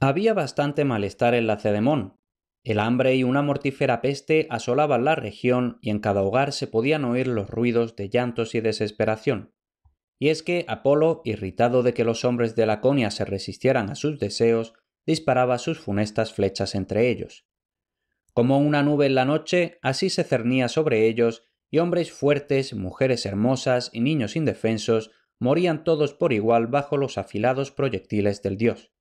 Había bastante malestar en Lacedemón. El hambre y una mortífera peste asolaban la región y en cada hogar se podían oír los ruidos de llantos y desesperación. Y es que Apolo, irritado de que los hombres de Laconia se resistieran a sus deseos, disparaba sus funestas flechas entre ellos. Como una nube en la noche, así se cernía sobre ellos, y hombres fuertes, mujeres hermosas y niños indefensos morían todos por igual bajo los afilados proyectiles del dios.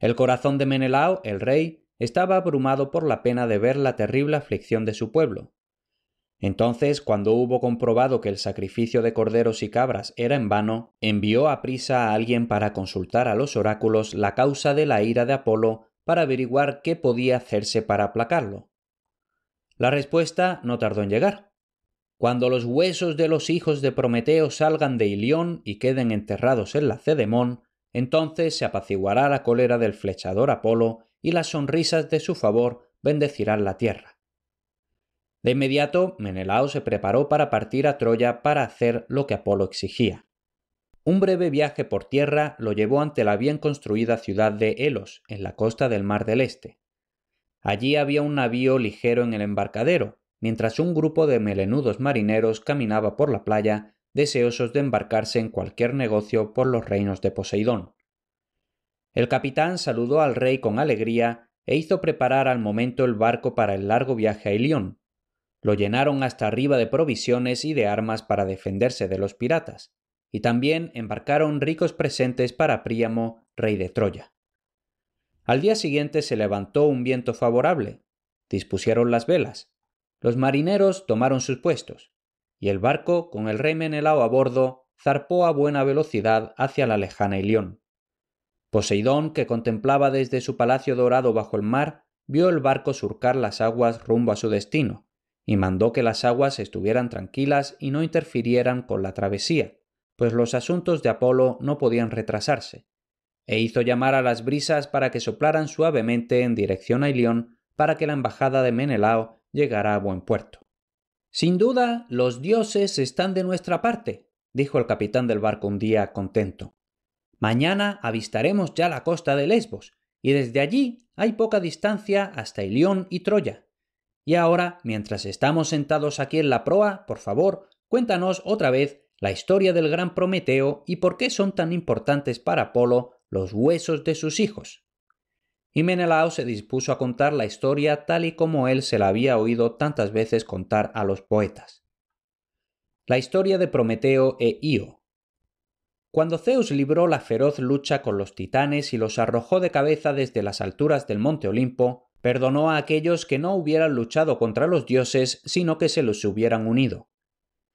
El corazón de Menelao, el rey, estaba abrumado por la pena de ver la terrible aflicción de su pueblo. Entonces, cuando hubo comprobado que el sacrificio de corderos y cabras era en vano, envió a prisa a alguien para consultar a los oráculos la causa de la ira de Apolo para averiguar qué podía hacerse para aplacarlo. La respuesta no tardó en llegar. Cuando los huesos de los hijos de Prometeo salgan de Ilión y queden enterrados en la Cedemón, entonces se apaciguará la cólera del flechador Apolo y las sonrisas de su favor bendecirán la tierra. De inmediato, Menelao se preparó para partir a Troya para hacer lo que Apolo exigía. Un breve viaje por tierra lo llevó ante la bien construida ciudad de Elos, en la costa del Mar del Este. Allí había un navío ligero en el embarcadero, mientras un grupo de melenudos marineros caminaba por la playa deseosos de embarcarse en cualquier negocio por los reinos de Poseidón. El capitán saludó al rey con alegría e hizo preparar al momento el barco para el largo viaje a Ilión. Lo llenaron hasta arriba de provisiones y de armas para defenderse de los piratas, y también embarcaron ricos presentes para Príamo, rey de Troya. Al día siguiente se levantó un viento favorable. Dispusieron las velas. Los marineros tomaron sus puestos y el barco, con el rey Menelao a bordo, zarpó a buena velocidad hacia la lejana Ilión. Poseidón, que contemplaba desde su palacio dorado bajo el mar, vio el barco surcar las aguas rumbo a su destino, y mandó que las aguas estuvieran tranquilas y no interfirieran con la travesía, pues los asuntos de Apolo no podían retrasarse, e hizo llamar a las brisas para que soplaran suavemente en dirección a Ilión para que la embajada de Menelao llegara a buen puerto. Sin duda, los dioses están de nuestra parte, dijo el capitán del barco un día contento. Mañana avistaremos ya la costa de Lesbos, y desde allí hay poca distancia hasta Ilión y Troya. Y ahora, mientras estamos sentados aquí en la proa, por favor, cuéntanos otra vez la historia del gran Prometeo y por qué son tan importantes para Apolo los huesos de sus hijos. Y Menelao se dispuso a contar la historia tal y como él se la había oído tantas veces contar a los poetas. La historia de Prometeo e Io. Cuando Zeus libró la feroz lucha con los titanes y los arrojó de cabeza desde las alturas del monte Olimpo, perdonó a aquellos que no hubieran luchado contra los dioses, sino que se los hubieran unido.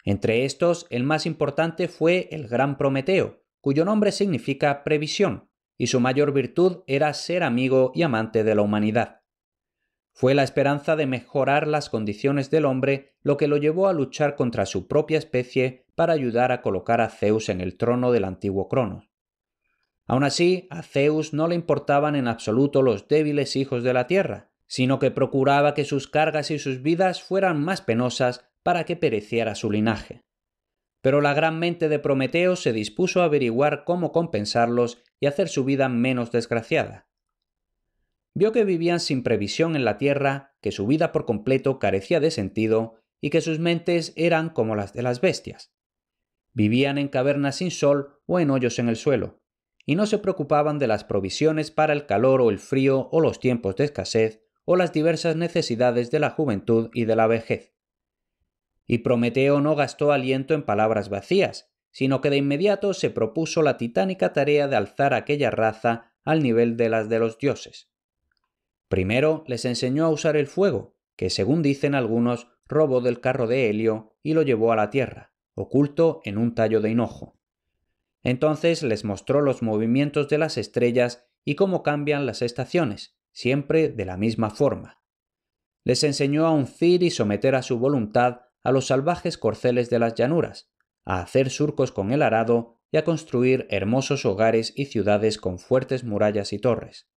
Entre estos, el más importante fue el gran Prometeo, cuyo nombre significa previsión, y su mayor virtud era ser amigo y amante de la humanidad. Fue la esperanza de mejorar las condiciones del hombre lo que lo llevó a luchar contra su propia especie para ayudar a colocar a Zeus en el trono del antiguo Cronos. Aun así, a Zeus no le importaban en absoluto los débiles hijos de la tierra, sino que procuraba que sus cargas y sus vidas fueran más penosas para que pereciera su linaje. Pero la gran mente de Prometeo se dispuso a averiguar cómo compensarlos y hacer su vida menos desgraciada. Vio que vivían sin previsión en la Tierra, que su vida por completo carecía de sentido y que sus mentes eran como las de las bestias. Vivían en cavernas sin sol o en hoyos en el suelo, y no se preocupaban de las provisiones para el calor o el frío o los tiempos de escasez o las diversas necesidades de la juventud y de la vejez. Y Prometeo no gastó aliento en palabras vacías, sino que de inmediato se propuso la titánica tarea de alzar aquella raza al nivel de las de los dioses. Primero les enseñó a usar el fuego, que según dicen algunos robó del carro de Helio y lo llevó a la tierra, oculto en un tallo de hinojo. Entonces les mostró los movimientos de las estrellas y cómo cambian las estaciones, siempre de la misma forma. Les enseñó a uncir y someter a su voluntad a los salvajes corceles de las llanuras, a hacer surcos con el arado y a construir hermosos hogares y ciudades con fuertes murallas y torres.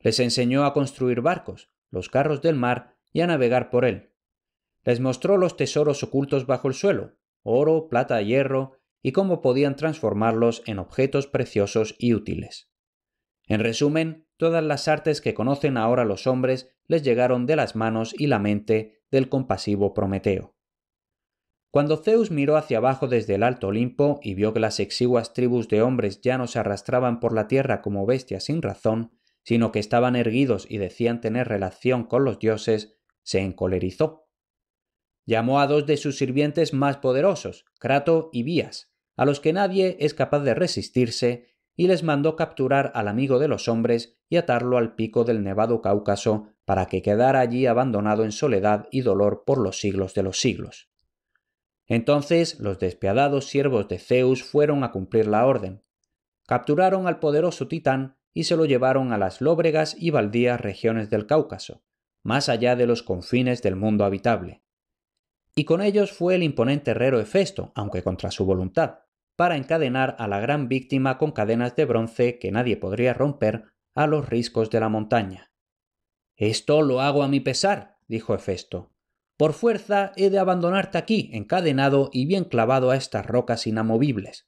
Les enseñó a construir barcos, los carros del mar y a navegar por él. Les mostró los tesoros ocultos bajo el suelo, oro, plata, hierro, y cómo podían transformarlos en objetos preciosos y útiles. En resumen, todas las artes que conocen ahora los hombres les llegaron de las manos y la mente del compasivo Prometeo. Cuando Zeus miró hacia abajo desde el alto Olimpo y vio que las exiguas tribus de hombres ya no se arrastraban por la tierra como bestias sin razón, sino que estaban erguidos y decían tener relación con los dioses, se encolerizó. Llamó a dos de sus sirvientes más poderosos, Crato y Bías, a los que nadie es capaz de resistirse, y les mandó capturar al amigo de los hombres y atarlo al pico del nevado Cáucaso para que quedara allí abandonado en soledad y dolor por los siglos de los siglos. Entonces los despiadados siervos de Zeus fueron a cumplir la orden. Capturaron al poderoso titán y se lo llevaron a las lóbregas y baldías regiones del Cáucaso, más allá de los confines del mundo habitable. Y con ellos fue el imponente herrero Hefesto, aunque contra su voluntad, para encadenar a la gran víctima con cadenas de bronce que nadie podría romper a los riscos de la montaña. Esto lo hago a mi pesar, dijo Hefesto, por fuerza he de abandonarte aquí, encadenado y bien clavado a estas rocas inamovibles.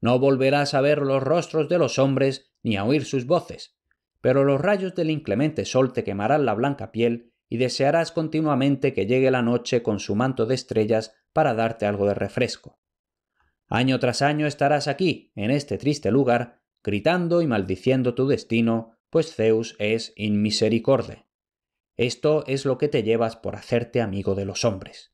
No volverás a ver los rostros de los hombres ni a oír sus voces, pero los rayos del inclemente sol te quemarán la blanca piel y desearás continuamente que llegue la noche con su manto de estrellas para darte algo de refresco. Año tras año estarás aquí, en este triste lugar, gritando y maldiciendo tu destino, pues Zeus es inmisericorde. Esto es lo que te llevas por hacerte amigo de los hombres.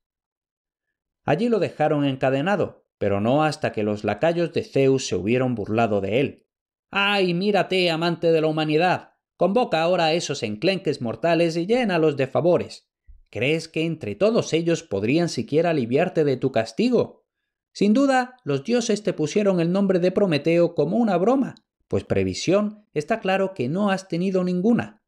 Allí lo dejaron encadenado, pero no hasta que los lacayos de Zeus se hubieron burlado de él. ¡Ay, mírate, amante de la humanidad! Convoca ahora a esos enclenques mortales y llénalos de favores. ¿Crees que entre todos ellos podrían siquiera aliviarte de tu castigo? Sin duda, los dioses te pusieron el nombre de Prometeo como una broma, pues previsión está claro que no has tenido ninguna.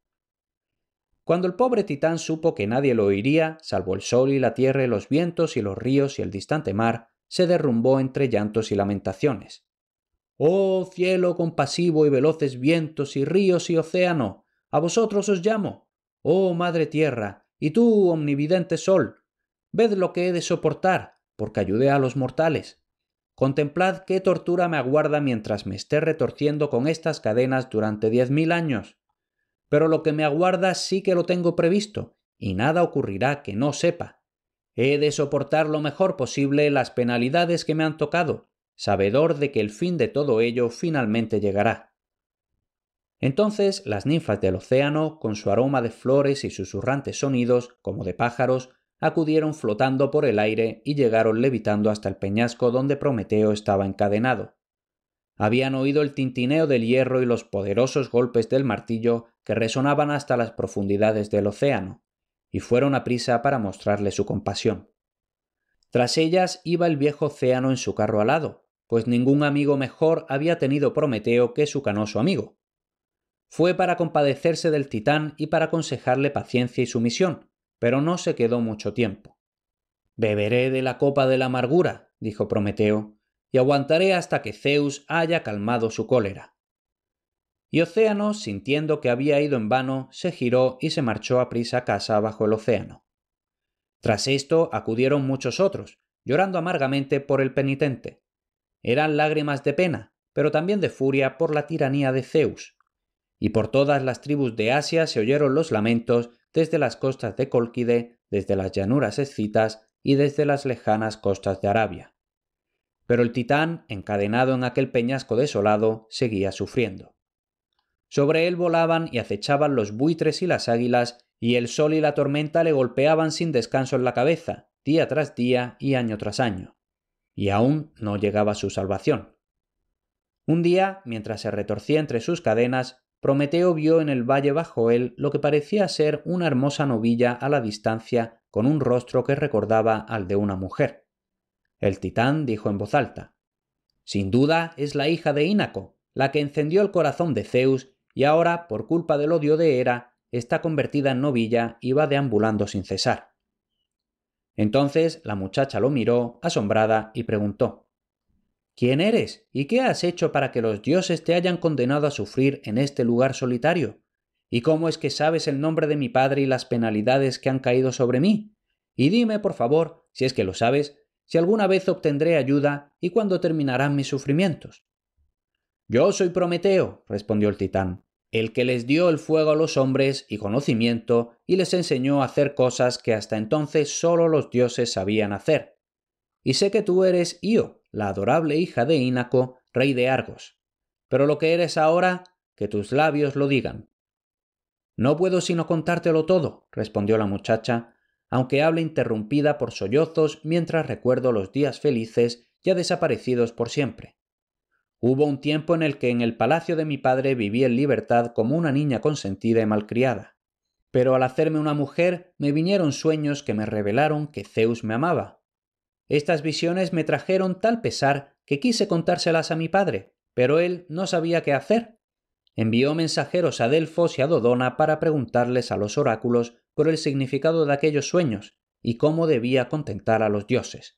Cuando el pobre titán supo que nadie lo oiría, salvo el sol y la tierra y los vientos y los ríos y el distante mar, se derrumbó entre llantos y lamentaciones. Oh cielo compasivo y veloces vientos y ríos y océano, a vosotros os llamo. Oh madre tierra, y tú omnividente sol, ved lo que he de soportar, porque ayudé a los mortales. Contemplad qué tortura me aguarda mientras me esté retorciendo con estas cadenas durante diez mil años pero lo que me aguarda sí que lo tengo previsto, y nada ocurrirá que no sepa. He de soportar lo mejor posible las penalidades que me han tocado, sabedor de que el fin de todo ello finalmente llegará. Entonces las ninfas del océano, con su aroma de flores y susurrantes sonidos, como de pájaros, acudieron flotando por el aire y llegaron levitando hasta el peñasco donde Prometeo estaba encadenado. Habían oído el tintineo del hierro y los poderosos golpes del martillo que resonaban hasta las profundidades del océano, y fueron a prisa para mostrarle su compasión. Tras ellas iba el viejo océano en su carro alado, pues ningún amigo mejor había tenido Prometeo que su canoso amigo. Fue para compadecerse del titán y para aconsejarle paciencia y sumisión, pero no se quedó mucho tiempo. Beberé de la copa de la amargura, dijo Prometeo, y aguantaré hasta que Zeus haya calmado su cólera. Y Océano, sintiendo que había ido en vano, se giró y se marchó a prisa a casa bajo el océano. Tras esto acudieron muchos otros, llorando amargamente por el penitente. Eran lágrimas de pena, pero también de furia por la tiranía de Zeus. Y por todas las tribus de Asia se oyeron los lamentos desde las costas de Colquide, desde las llanuras escitas y desde las lejanas costas de Arabia. Pero el titán, encadenado en aquel peñasco desolado, seguía sufriendo. Sobre él volaban y acechaban los buitres y las águilas, y el sol y la tormenta le golpeaban sin descanso en la cabeza, día tras día y año tras año. Y aún no llegaba su salvación. Un día, mientras se retorcía entre sus cadenas, Prometeo vio en el valle bajo él lo que parecía ser una hermosa novilla a la distancia con un rostro que recordaba al de una mujer. El titán dijo en voz alta Sin duda es la hija de Ínaco, la que encendió el corazón de Zeus y ahora, por culpa del odio de Hera, está convertida en novilla y va deambulando sin cesar. Entonces la muchacha lo miró, asombrada, y preguntó ¿Quién eres? ¿Y qué has hecho para que los dioses te hayan condenado a sufrir en este lugar solitario? ¿Y cómo es que sabes el nombre de mi padre y las penalidades que han caído sobre mí? Y dime, por favor, si es que lo sabes, si alguna vez obtendré ayuda y cuándo terminarán mis sufrimientos. Yo soy Prometeo, respondió el titán, el que les dio el fuego a los hombres y conocimiento y les enseñó a hacer cosas que hasta entonces solo los dioses sabían hacer. Y sé que tú eres Io, la adorable hija de Ínaco, rey de Argos. Pero lo que eres ahora, que tus labios lo digan. No puedo sino contártelo todo, respondió la muchacha, aunque hable interrumpida por sollozos mientras recuerdo los días felices ya desaparecidos por siempre. Hubo un tiempo en el que en el palacio de mi padre viví en libertad como una niña consentida y malcriada. Pero al hacerme una mujer me vinieron sueños que me revelaron que Zeus me amaba. Estas visiones me trajeron tal pesar que quise contárselas a mi padre, pero él no sabía qué hacer. Envió mensajeros a Delfos y a Dodona para preguntarles a los oráculos por el significado de aquellos sueños y cómo debía contentar a los dioses.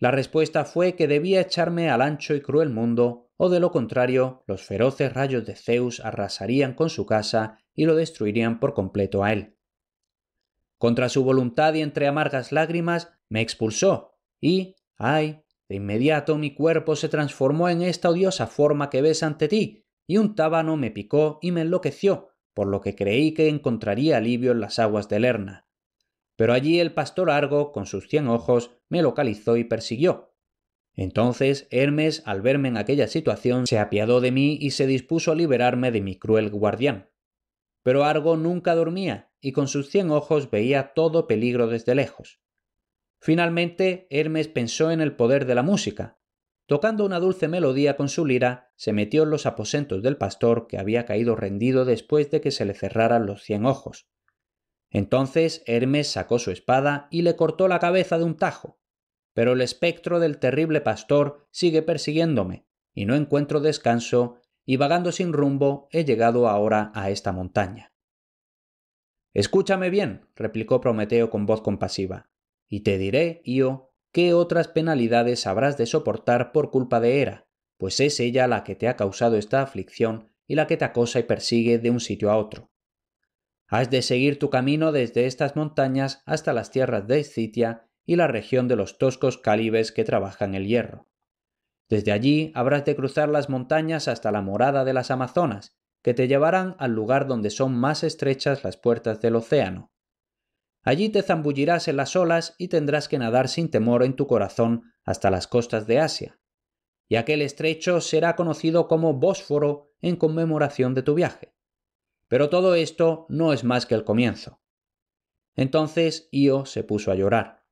La respuesta fue que debía echarme al ancho y cruel mundo, o de lo contrario, los feroces rayos de Zeus arrasarían con su casa y lo destruirían por completo a él. Contra su voluntad y entre amargas lágrimas, me expulsó, y, ay, de inmediato mi cuerpo se transformó en esta odiosa forma que ves ante ti, y un tábano me picó y me enloqueció, por lo que creí que encontraría alivio en las aguas de Lerna pero allí el pastor Argo, con sus cien ojos, me localizó y persiguió. Entonces Hermes, al verme en aquella situación, se apiadó de mí y se dispuso a liberarme de mi cruel guardián. Pero Argo nunca dormía, y con sus cien ojos veía todo peligro desde lejos. Finalmente, Hermes pensó en el poder de la música. Tocando una dulce melodía con su lira, se metió en los aposentos del pastor que había caído rendido después de que se le cerraran los cien ojos. Entonces Hermes sacó su espada y le cortó la cabeza de un tajo. Pero el espectro del terrible pastor sigue persiguiéndome, y no encuentro descanso, y vagando sin rumbo he llegado ahora a esta montaña. Escúchame bien, replicó Prometeo con voz compasiva, y te diré, yo qué otras penalidades habrás de soportar por culpa de Hera, pues es ella la que te ha causado esta aflicción y la que te acosa y persigue de un sitio a otro. Has de seguir tu camino desde estas montañas hasta las tierras de Escitia y la región de los toscos cálibes que trabajan el hierro. Desde allí habrás de cruzar las montañas hasta la morada de las Amazonas, que te llevarán al lugar donde son más estrechas las puertas del océano. Allí te zambullirás en las olas y tendrás que nadar sin temor en tu corazón hasta las costas de Asia. Y aquel estrecho será conocido como Bósforo en conmemoración de tu viaje. Pero todo esto no es más que el comienzo. Entonces Io se puso a llorar.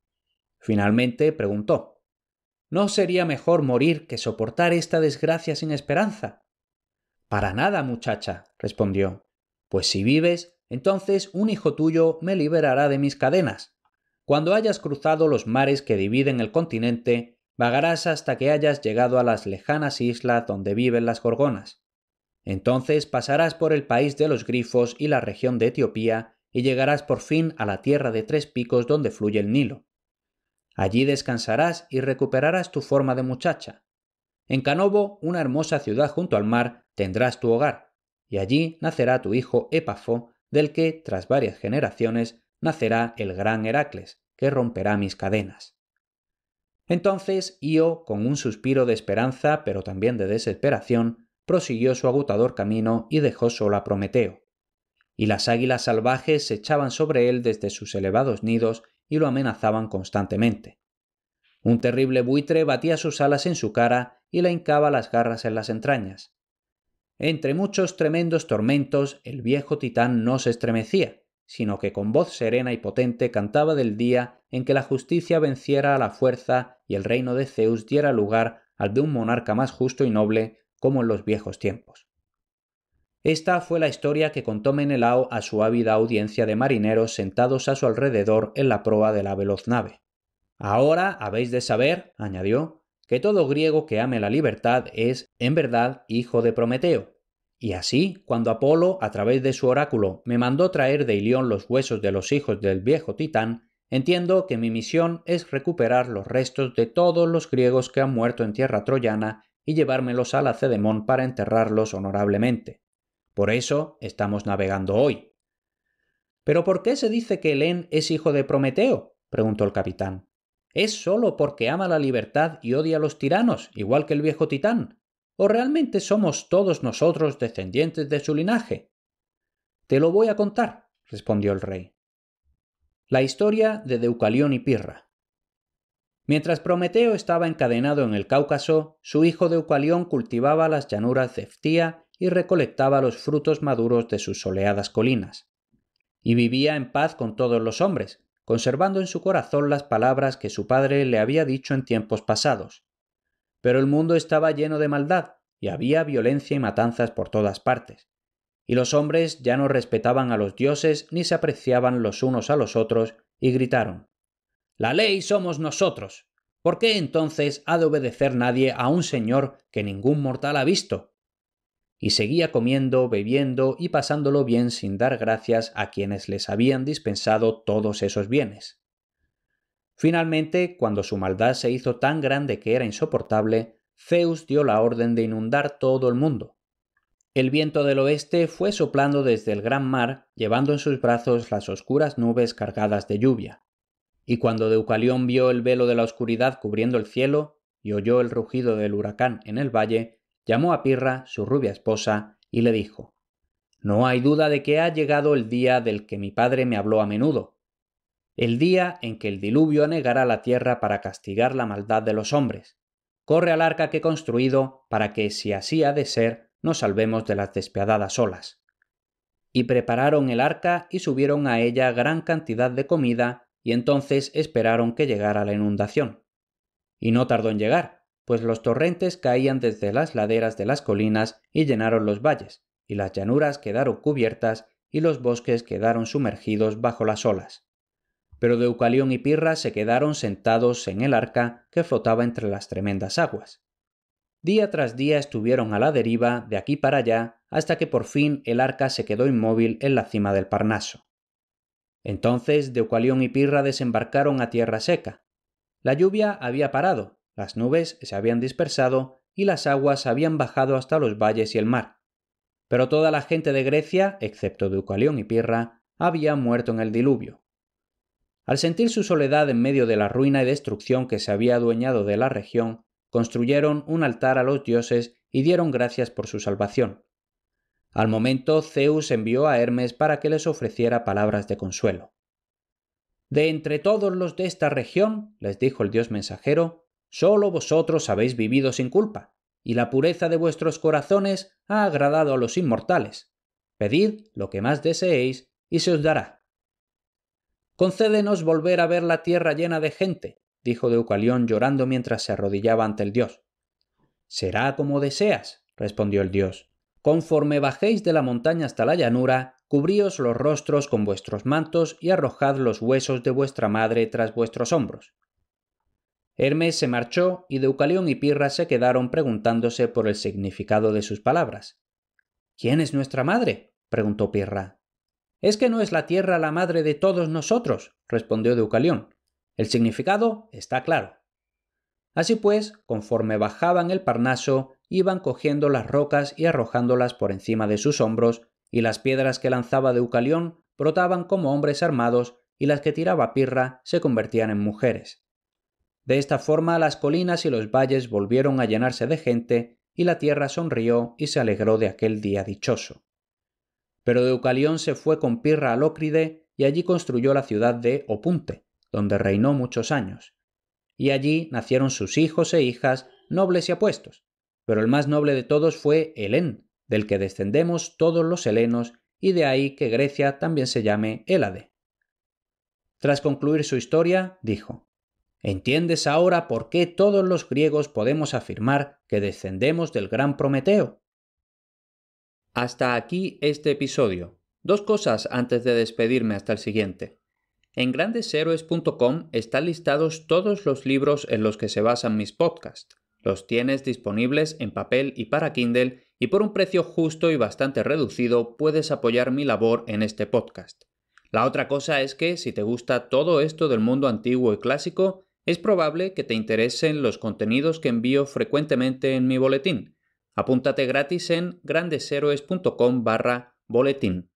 Finalmente preguntó, ¿No sería mejor morir que soportar esta desgracia sin esperanza? Para nada, muchacha, respondió, pues si vives, entonces un hijo tuyo me liberará de mis cadenas. Cuando hayas cruzado los mares que dividen el continente, vagarás hasta que hayas llegado a las lejanas islas donde viven las gorgonas. Entonces pasarás por el país de los grifos y la región de Etiopía, y llegarás por fin a la tierra de tres picos donde fluye el Nilo. Allí descansarás y recuperarás tu forma de muchacha. En Canobo, una hermosa ciudad junto al mar, tendrás tu hogar, y allí nacerá tu hijo Épafo, del que, tras varias generaciones, nacerá el gran Heracles, que romperá mis cadenas. Entonces Io, con un suspiro de esperanza, pero también de desesperación, prosiguió su agotador camino y dejó sola a Prometeo. Y las águilas salvajes se echaban sobre él desde sus elevados nidos y lo amenazaban constantemente. Un terrible buitre batía sus alas en su cara y le hincaba las garras en las entrañas. Entre muchos tremendos tormentos el viejo titán no se estremecía, sino que con voz serena y potente cantaba del día en que la justicia venciera a la fuerza y el reino de Zeus diera lugar al de un monarca más justo y noble como en los viejos tiempos. Esta fue la historia que contó Menelao a su ávida audiencia de marineros sentados a su alrededor en la proa de la veloz nave. Ahora habéis de saber, añadió, que todo griego que ame la libertad es, en verdad, hijo de Prometeo. Y así, cuando Apolo, a través de su oráculo, me mandó traer de Ilión los huesos de los hijos del viejo Titán, entiendo que mi misión es recuperar los restos de todos los griegos que han muerto en tierra troyana y llevármelos a la para enterrarlos honorablemente. Por eso estamos navegando hoy. ¿Pero por qué se dice que Helén es hijo de Prometeo? preguntó el capitán. ¿Es solo porque ama la libertad y odia a los tiranos, igual que el viejo titán? ¿O realmente somos todos nosotros descendientes de su linaje? Te lo voy a contar, respondió el rey. La historia de Deucalión y Pirra. Mientras Prometeo estaba encadenado en el Cáucaso, su hijo de Deucalión cultivaba las llanuras de Eftía y recolectaba los frutos maduros de sus soleadas colinas. Y vivía en paz con todos los hombres, conservando en su corazón las palabras que su padre le había dicho en tiempos pasados. Pero el mundo estaba lleno de maldad, y había violencia y matanzas por todas partes. Y los hombres ya no respetaban a los dioses ni se apreciaban los unos a los otros, y gritaron la ley somos nosotros. ¿Por qué entonces ha de obedecer nadie a un Señor que ningún mortal ha visto? Y seguía comiendo, bebiendo y pasándolo bien sin dar gracias a quienes les habían dispensado todos esos bienes. Finalmente, cuando su maldad se hizo tan grande que era insoportable, Zeus dio la orden de inundar todo el mundo. El viento del oeste fue soplando desde el gran mar, llevando en sus brazos las oscuras nubes cargadas de lluvia. Y cuando Deucalión vio el velo de la oscuridad cubriendo el cielo y oyó el rugido del huracán en el valle, llamó a Pirra, su rubia esposa, y le dijo No hay duda de que ha llegado el día del que mi padre me habló a menudo, el día en que el diluvio anegará la tierra para castigar la maldad de los hombres. Corre al arca que he construido para que, si así ha de ser, nos salvemos de las despiadadas olas. Y prepararon el arca y subieron a ella gran cantidad de comida y entonces esperaron que llegara la inundación. Y no tardó en llegar, pues los torrentes caían desde las laderas de las colinas y llenaron los valles, y las llanuras quedaron cubiertas y los bosques quedaron sumergidos bajo las olas. Pero Deucalión y Pirra se quedaron sentados en el arca que flotaba entre las tremendas aguas. Día tras día estuvieron a la deriva de aquí para allá hasta que por fin el arca se quedó inmóvil en la cima del Parnaso. Entonces Deucalión y Pirra desembarcaron a tierra seca. La lluvia había parado, las nubes se habían dispersado y las aguas habían bajado hasta los valles y el mar. Pero toda la gente de Grecia, excepto Deucalión y Pirra, había muerto en el diluvio. Al sentir su soledad en medio de la ruina y destrucción que se había adueñado de la región, construyeron un altar a los dioses y dieron gracias por su salvación. Al momento Zeus envió a Hermes para que les ofreciera palabras de consuelo. De entre todos los de esta región, les dijo el dios mensajero, solo vosotros habéis vivido sin culpa, y la pureza de vuestros corazones ha agradado a los inmortales. Pedid lo que más deseéis y se os dará. Concédenos volver a ver la tierra llena de gente, dijo Deucalión llorando mientras se arrodillaba ante el dios. Será como deseas, respondió el dios, Conforme bajéis de la montaña hasta la llanura, cubríos los rostros con vuestros mantos y arrojad los huesos de vuestra madre tras vuestros hombros. Hermes se marchó y Deucalión y Pirra se quedaron preguntándose por el significado de sus palabras. ¿Quién es nuestra madre? preguntó Pirra. ¿Es que no es la tierra la madre de todos nosotros? respondió Deucalión. El significado está claro. Así pues, conforme bajaban el Parnaso, iban cogiendo las rocas y arrojándolas por encima de sus hombros, y las piedras que lanzaba Deucalión brotaban como hombres armados y las que tiraba Pirra se convertían en mujeres. De esta forma las colinas y los valles volvieron a llenarse de gente y la tierra sonrió y se alegró de aquel día dichoso. Pero Deucalión se fue con Pirra a Lócride y allí construyó la ciudad de Opunte, donde reinó muchos años. Y allí nacieron sus hijos e hijas, nobles y apuestos, pero el más noble de todos fue Helén, del que descendemos todos los helenos, y de ahí que Grecia también se llame Hélade. Tras concluir su historia, dijo, ¿Entiendes ahora por qué todos los griegos podemos afirmar que descendemos del gran Prometeo? Hasta aquí este episodio. Dos cosas antes de despedirme hasta el siguiente. En grandeshéroes.com están listados todos los libros en los que se basan mis podcasts. Los tienes disponibles en papel y para Kindle y por un precio justo y bastante reducido puedes apoyar mi labor en este podcast. La otra cosa es que si te gusta todo esto del mundo antiguo y clásico, es probable que te interesen los contenidos que envío frecuentemente en mi boletín. Apúntate gratis en grandeshéroes.com boletín.